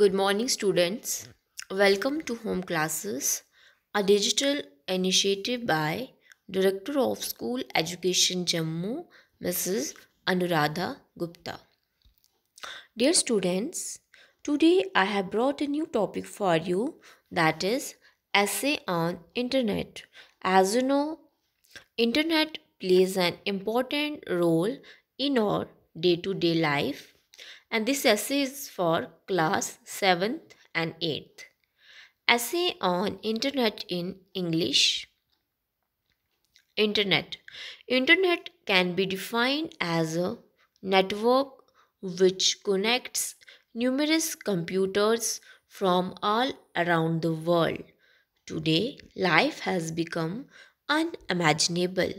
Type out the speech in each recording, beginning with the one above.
Good morning students. Welcome to Home Classes, a digital initiative by Director of School Education Jammu, Mrs. Anuradha Gupta. Dear students, today I have brought a new topic for you that is essay on internet. As you know, internet plays an important role in our day-to-day -day life and this essay is for class 7th and 8th. Essay on Internet in English Internet Internet can be defined as a network which connects numerous computers from all around the world. Today, life has become unimaginable.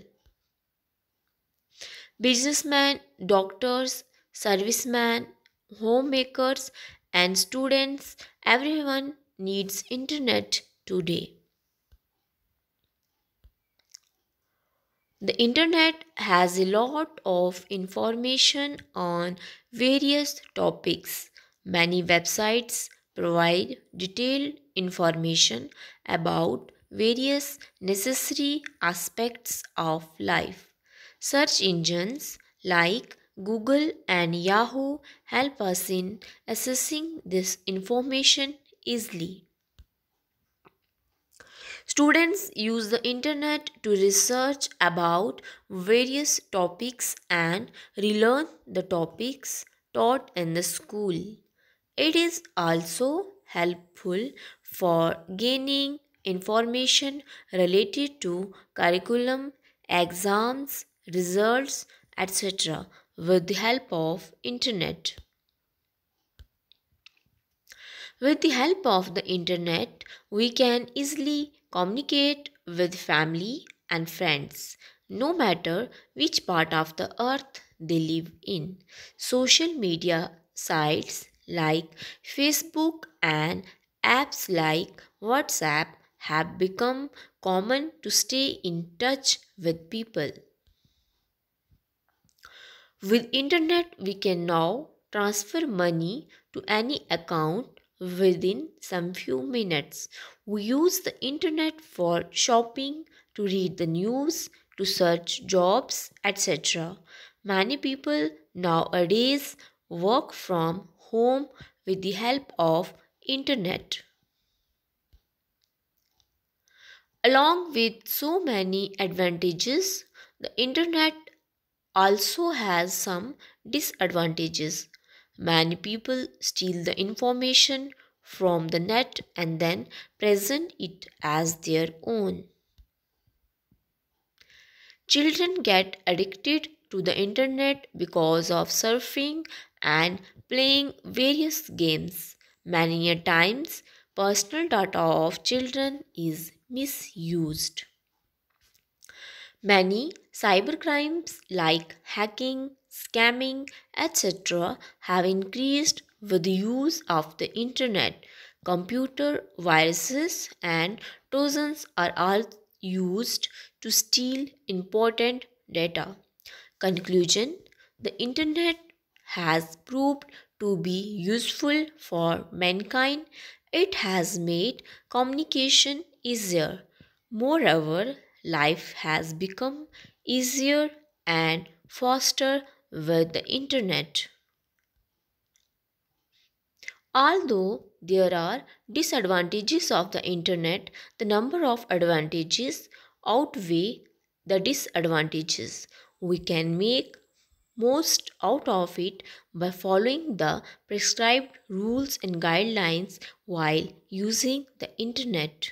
Businessmen, doctors, servicemen, homemakers and students everyone needs internet today the internet has a lot of information on various topics many websites provide detailed information about various necessary aspects of life search engines like Google and Yahoo help us in assessing this information easily. Students use the internet to research about various topics and relearn the topics taught in the school. It is also helpful for gaining information related to curriculum, exams, results, etc with the help of internet. With the help of the internet, we can easily communicate with family and friends, no matter which part of the earth they live in. Social media sites like Facebook and apps like WhatsApp have become common to stay in touch with people. With internet we can now transfer money to any account within some few minutes. We use the internet for shopping, to read the news, to search jobs, etc. Many people nowadays work from home with the help of internet. Along with so many advantages, the internet also has some disadvantages. Many people steal the information from the net and then present it as their own. Children get addicted to the internet because of surfing and playing various games. Many a times, personal data of children is misused. Many Cyber crimes like hacking, scamming, etc. have increased with the use of the internet. Computer viruses and trojans are all used to steal important data. Conclusion The internet has proved to be useful for mankind. It has made communication easier. Moreover, life has become easier and faster with the internet. Although there are disadvantages of the internet, the number of advantages outweigh the disadvantages. We can make most out of it by following the prescribed rules and guidelines while using the internet.